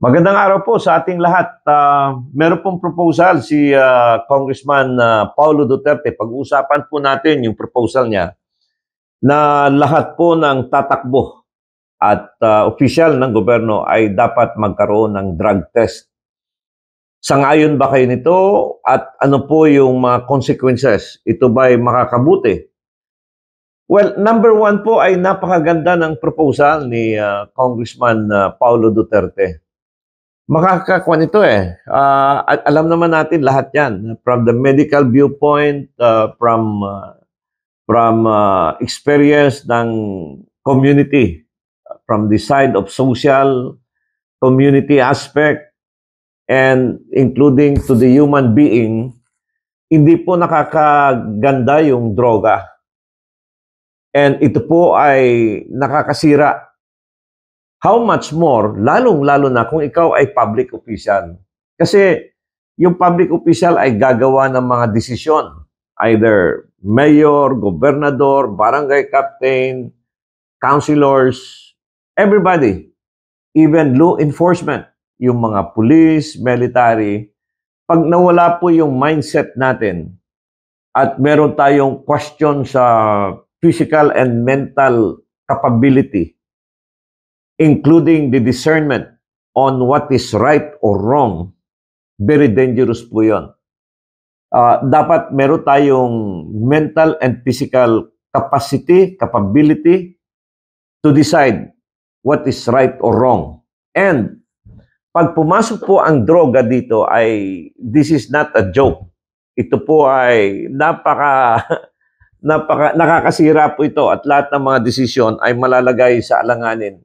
Magandang araw po sa ating lahat. Uh, meron pong proposal si uh, Congressman uh, Paulo Duterte. Pag-uusapan po natin yung proposal niya na lahat po ng tatakbo at uh, official ng gobyerno ay dapat magkaroon ng drug test. Sangayon ba kayo nito at ano po yung mga consequences? Ito ba ay makakabuti? Well, number one po ay napakaganda ng proposal ni uh, Congressman uh, Paulo Duterte makakakuha nito eh. Uh, alam naman natin lahat yan from the medical viewpoint, uh, from uh, from uh, experience ng community, from the side of social community aspect and including to the human being, hindi po nakakaganda yung droga. And ito po ay nakakasira How much more, lalong-lalo na kung ikaw ay public official. Kasi yung public official ay gagawa ng mga desisyon. Either mayor, gobernador, barangay captain, councilors, everybody. Even law enforcement, yung mga police, military. Pag nawala po yung mindset natin at meron tayong question sa physical and mental capability, including the discernment on what is right or wrong, very dangerous po yun. Uh, dapat meron tayong mental and physical capacity, capability to decide what is right or wrong. And pag pumasok po ang droga dito ay this is not a joke. Ito po ay napaka napaka nakakasira po ito at lahat ng mga desisyon ay malalagay sa alanganin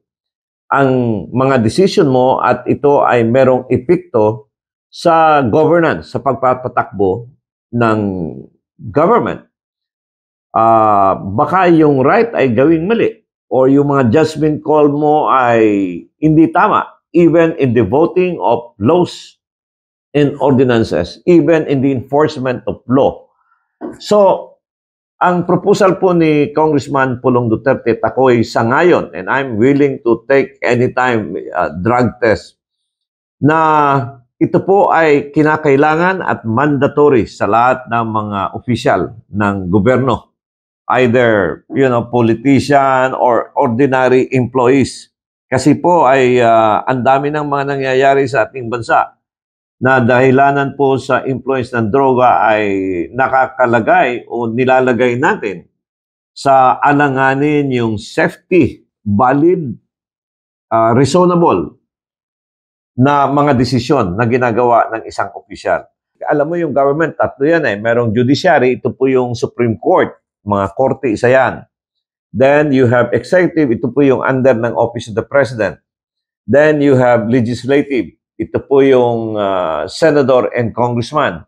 ang mga decision mo at ito ay merong epekto sa governance, sa pagpapatakbo ng government. Uh, baka yung right ay gawing mali or yung mga judgment call mo ay hindi tama even in the voting of laws and ordinances, even in the enforcement of law. So, ang proposal po ni Congressman Pulong Duterte, takoy sa ngayon, and I'm willing to take anytime uh, drug test, na ito po ay kinakailangan at mandatory sa lahat ng mga official ng gobyerno. Either, you know, politician or ordinary employees. Kasi po ay uh, ang dami ng mga nangyayari sa ating bansa na dahilanan po sa influence ng droga ay nakakalagay o nilalagay natin sa alanganin yung safety, valid, uh, reasonable na mga desisyon na ginagawa ng isang opisyal. Alam mo yung government, tatlo yan eh. Merong judiciary, ito po yung Supreme Court, mga korte, isa yan. Then you have executive, ito po yung under ng Office of the President. Then you have legislative, ito po yung uh, ah, senator and congressman.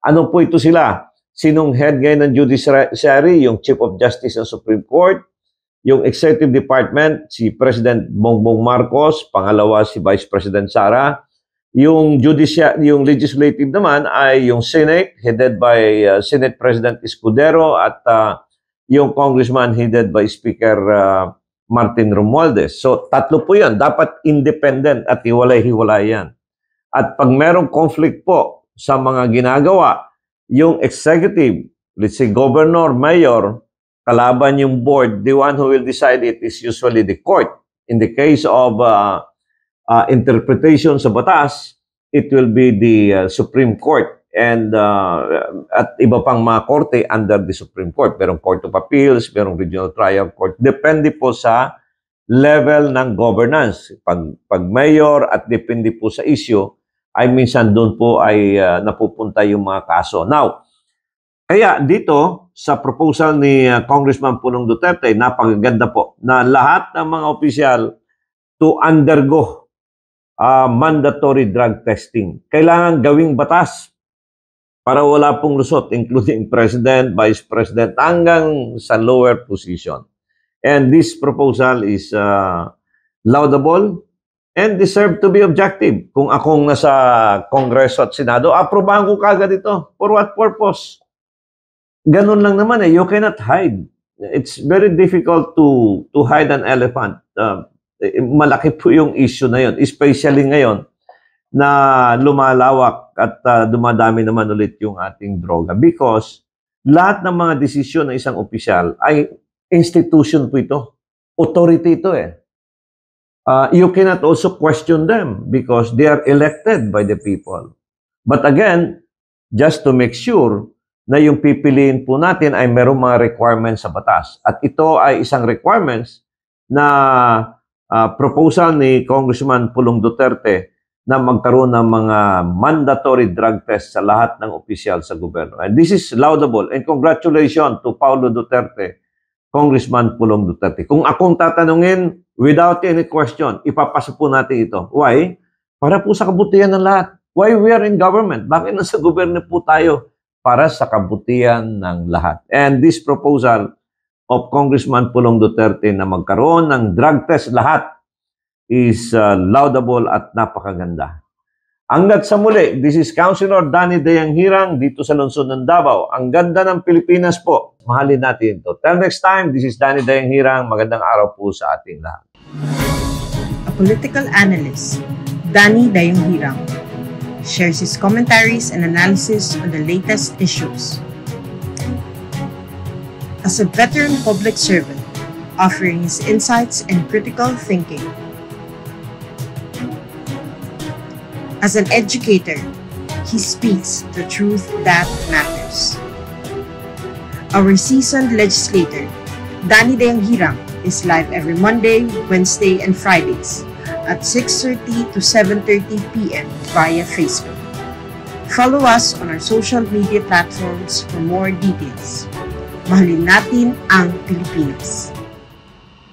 Ano po ito sila? Sinong head ngayon ng judiciary? Yung Chief of Justice ng Supreme Court, yung Executive Department, si President Bongbong Marcos, pangalawa si Vice President Sara, yung judicial, yung legislative naman ay yung Senate headed by uh, Senate President Escudero at uh, yung Congressman headed by Speaker uh, Martin Romualdez. So, tatlo po yan. Dapat independent at hiwalay-hiwalay yan. At pag merong conflict po sa mga ginagawa, yung executive, let's say governor, mayor, kalaban yung board, the one who will decide it is usually the court. In the case of uh, uh, interpretation sa batas, it will be the uh, Supreme Court and uh, at iba pang mga korte under the Supreme Court. Merong Court of Appeals, merong Regional Trial Court. Depende po sa level ng governance. Pag, pag mayor at depende po sa issue, ay minsan doon po ay uh, napupunta yung mga kaso. Now, kaya dito sa proposal ni uh, Congressman Punong Duterte, napagaganda po na lahat ng mga opisyal to undergo uh, mandatory drug testing. Kailangan gawing batas para wala pong lusot, including President, Vice President, hanggang sa lower position. And this proposal is uh, laudable and deserve to be objective. Kung akong nasa Kongreso at Senado, aprobahan ko kagad ito. For what purpose? Ganun lang naman eh, you cannot hide. It's very difficult to to hide an elephant. Uh, eh, malaki po yung issue na yon, especially ngayon na lumalawak at uh, dumadami naman ulit yung ating droga because lahat ng mga desisyon ng isang opisyal ay institution po ito. Authority ito eh. Uh, you cannot also question them because they are elected by the people. But again, just to make sure na yung pipiliin po natin ay merong mga requirements sa batas. At ito ay isang requirements na uh, proposal ni Congressman Pulong Duterte na magkaroon ng mga mandatory drug test sa lahat ng opisyal sa gobyerno. And this is laudable. And congratulations to Paulo Duterte, Congressman Pulong Duterte. Kung akong tatanungin, without any question, ipapasa po natin ito. Why? Para po sa kabutihan ng lahat. Why we are in government? Bakit nasa gobyerno po tayo? Para sa kabutihan ng lahat. And this proposal of Congressman Pulong Duterte na magkaroon ng drug test lahat is uh, laudable at napakaganda. Hanggat sa muli, this is Councilor Danny Dayang Hirang dito sa lungsod ng Davao. Ang ganda ng Pilipinas po. Mahalin natin ito. Till next time, this is Danny Dayang Hirang. Magandang araw po sa ating lahat. A political analyst, Danny Dayang Hirang, shares his commentaries and analysis on the latest issues. As a veteran public servant, offering his insights and critical thinking, As an educator, he speaks the truth that matters. Our seasoned legislator, Danny Dayang Hirang, is live every Monday, Wednesday, and Fridays at 6.30 to 7.30 p.m. via Facebook. Follow us on our social media platforms for more details. Mahalin natin ang Pilipinas.